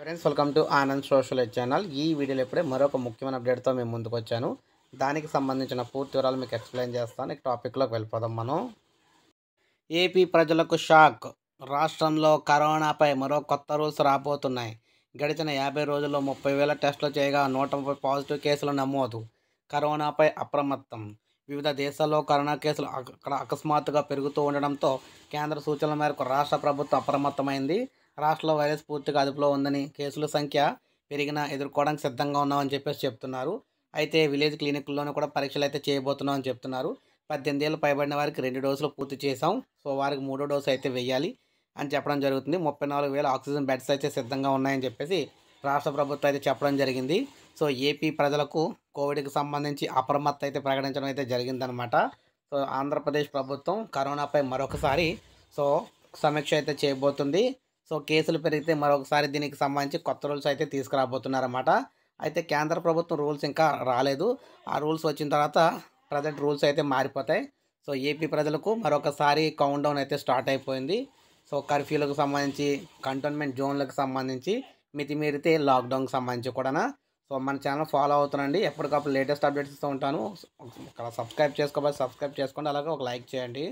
friends welcome to Anand social channel ఈ వీడియోలో ఇప్పుడే మరొక ముఖ్యమైన అప్డేట్తో మేము ముందుకు వచ్చాను దానికి సంబంధించిన పూర్తి వివరాలు మీకు ఎక్స్ప్లెయిన్ చేస్తాను ఈ టాపిక్లోకి వెళ్ళిపోదాం మనం ఏపీ ప్రజలకు షాక్ రాష్ట్రంలో కరోనాపై మరో కొత్త రూల్స్ రాబోతున్నాయి గడిచిన యాభై రోజుల్లో ముప్పై వేల టెస్టులు చేయగా నూట ముప్పై పాజిటివ్ కేసులు నమోదు కరోనాపై అప్రమత్తం వివిధ దేశాల్లో కరోనా కేసులు అక్కడ అకస్మాత్తుగా పెరుగుతూ ఉండడంతో కేంద్ర సూచనల మేరకు రాష్ట్ర ప్రభుత్వం అప్రమత్తమైంది రాష్ట్రంలో వైరస్ పూర్తిగా అదుపులో ఉందని కేసుల సంఖ్య పెరిగినా ఎదుర్కోవడానికి సిద్ధంగా ఉన్నామని చెప్పేసి చెప్తున్నారు అయితే విలేజ్ క్లినిక్ల్లోనూ కూడా పరీక్షలు అయితే చేయబోతున్నామని చెప్తున్నారు పద్దెనిమిది ఏళ్ళు పైబడిన వారికి రెండు డోసులు పూర్తి చేసాం సో వారికి మూడో డోసు అయితే వెయ్యాలి అని చెప్పడం జరుగుతుంది ముప్పై నాలుగు వేల ఆక్సిజన్ బెడ్స్ అయితే సిద్ధంగా ఉన్నాయని చెప్పేసి రాష్ట్ర ప్రభుత్వం అయితే చెప్పడం జరిగింది సో ఏపీ ప్రజలకు కోవిడ్కి సంబంధించి అప్రమత్త అయితే ప్రకటించడం అయితే జరిగిందనమాట సో ఆంధ్రప్రదేశ్ ప్రభుత్వం కరోనాపై మరొకసారి సో సమీక్ష అయితే చేయబోతుంది సో కేసులు పెరిగితే మరొకసారి దీనికి సంబంధించి కొత్త రూల్స్ అయితే తీసుకురాబోతున్నారన్నమాట అయితే కేంద్ర ప్రభుత్వం రూల్స్ ఇంకా రాలేదు ఆ రూల్స్ వచ్చిన తర్వాత ప్రజెంట్ రూల్స్ అయితే మారిపోతాయి సో ఏపీ ప్రజలకు మరొకసారి కౌంట్ డౌన్ అయితే స్టార్ట్ అయిపోయింది సో కర్ఫ్యూలకు సంబంధించి కంటోన్మెంట్ జోన్లకు సంబంధించి మితిమీరితే లాక్డౌన్కి సంబంధించి కూడా సో మన ఛానల్ ఫాలో అవుతానండి ఎప్పటికప్పుడు లేటెస్ట్ అప్డేట్స్ ఇస్తూ ఉంటాను సబ్స్క్రైబ్ చేసుకోబోతే సబ్స్క్రైబ్ చేసుకోండి అలాగే ఒక లైక్ చేయండి